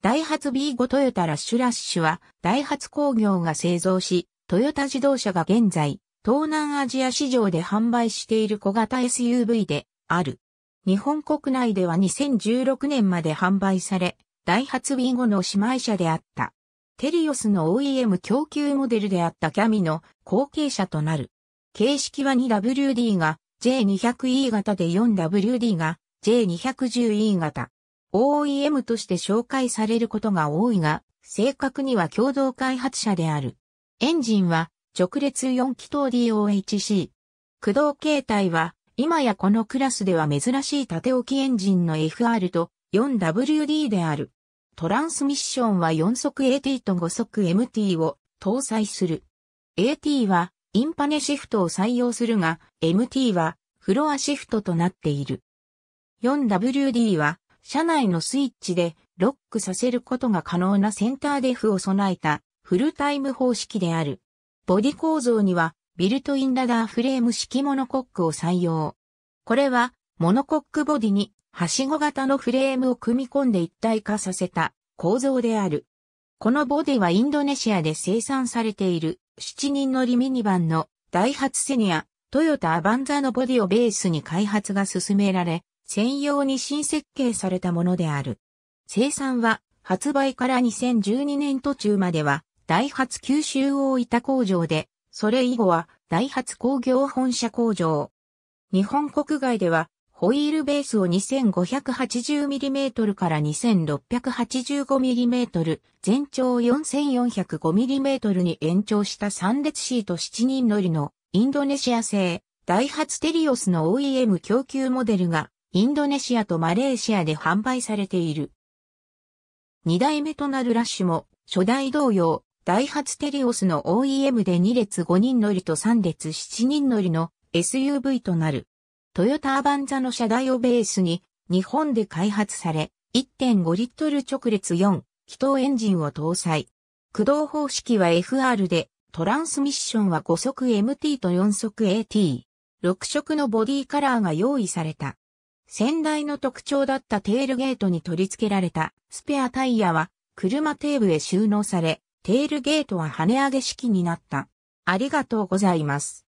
ダイハツ B5 トヨタラッシュラッシュは、ダイハツ工業が製造し、トヨタ自動車が現在、東南アジア市場で販売している小型 SUV である。日本国内では2016年まで販売され、ダイハツ B5 の姉妹車であった。テリオスの OEM 供給モデルであったキャミの後継者となる。形式は 2WD が J200E 型で 4WD が J210E 型。OEM として紹介されることが多いが、正確には共同開発者である。エンジンは直列4気筒 DOHC。駆動形態は、今やこのクラスでは珍しい縦置きエンジンの FR と 4WD である。トランスミッションは4速 AT と5速 MT を搭載する。AT はインパネシフトを採用するが、MT はフロアシフトとなっている。4WD は車内のスイッチでロックさせることが可能なセンターデフを備えたフルタイム方式である。ボディ構造にはビルトインラダーフレーム式モノコックを採用。これはモノコックボディにはしご型のフレームを組み込んで一体化させた構造である。このボディはインドネシアで生産されている7人乗りミニバンのダイハツセニア、トヨタアバンザのボディをベースに開発が進められ、専用に新設計されたものである。生産は発売から2012年途中までは、ダイハツ九州大分工場で、それ以後はダイハツ工業本社工場。日本国外では、ホイールベースを 2580mm から 2685mm、全長 4405mm に延長した3列シート7人乗りのインドネシア製ダイハツテリオスの OEM 供給モデルがインドネシアとマレーシアで販売されている。二代目となるラッシュも、初代同様、ダイハツテリオスの OEM で2列5人乗りと3列7人乗りの SUV となる。トヨタアバンザの車台をベースに、日本で開発され、1.5リットル直列4、気筒エンジンを搭載。駆動方式は FR で、トランスミッションは5速 MT と4速 AT。6色のボディカラーが用意された。先代の特徴だったテールゲートに取り付けられたスペアタイヤは車テーブへ収納され、テールゲートは跳ね上げ式になった。ありがとうございます。